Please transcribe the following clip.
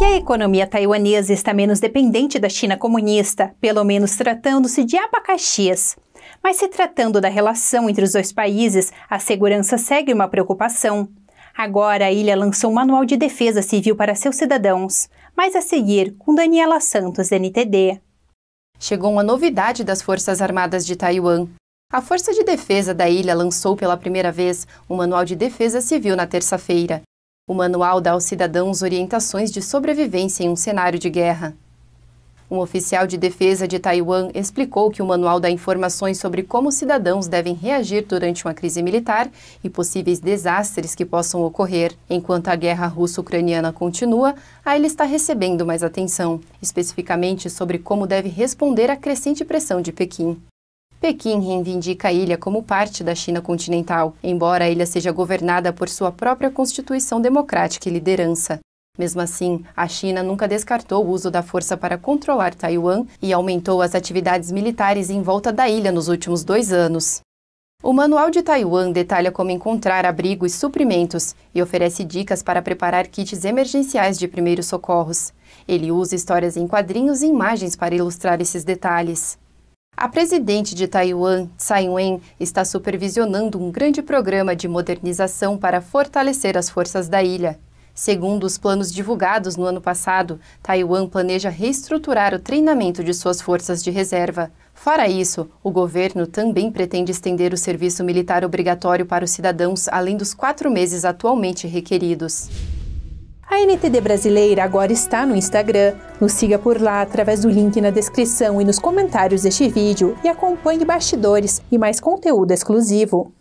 que a economia taiwanesa está menos dependente da China comunista, pelo menos tratando-se de abacaxis. Mas se tratando da relação entre os dois países, a segurança segue uma preocupação. Agora a ilha lançou um manual de defesa civil para seus cidadãos. Mais a seguir, com Daniela Santos, NTD. Chegou uma novidade das Forças Armadas de Taiwan. A Força de Defesa da ilha lançou pela primeira vez um manual de defesa civil na terça-feira. O manual dá aos cidadãos orientações de sobrevivência em um cenário de guerra. Um oficial de defesa de Taiwan explicou que o manual dá informações sobre como cidadãos devem reagir durante uma crise militar e possíveis desastres que possam ocorrer. Enquanto a guerra russo-ucraniana continua, a ele está recebendo mais atenção, especificamente sobre como deve responder à crescente pressão de Pequim. Pequim reivindica a ilha como parte da China continental, embora a ilha seja governada por sua própria constituição democrática e liderança. Mesmo assim, a China nunca descartou o uso da força para controlar Taiwan e aumentou as atividades militares em volta da ilha nos últimos dois anos. O Manual de Taiwan detalha como encontrar abrigo e suprimentos e oferece dicas para preparar kits emergenciais de primeiros socorros. Ele usa histórias em quadrinhos e imagens para ilustrar esses detalhes. A presidente de Taiwan, Tsai Ing-wen, está supervisionando um grande programa de modernização para fortalecer as forças da ilha. Segundo os planos divulgados no ano passado, Taiwan planeja reestruturar o treinamento de suas forças de reserva. Fora isso, o governo também pretende estender o serviço militar obrigatório para os cidadãos além dos quatro meses atualmente requeridos. A NTD brasileira agora está no Instagram. Nos siga por lá através do link na descrição e nos comentários deste vídeo e acompanhe bastidores e mais conteúdo exclusivo.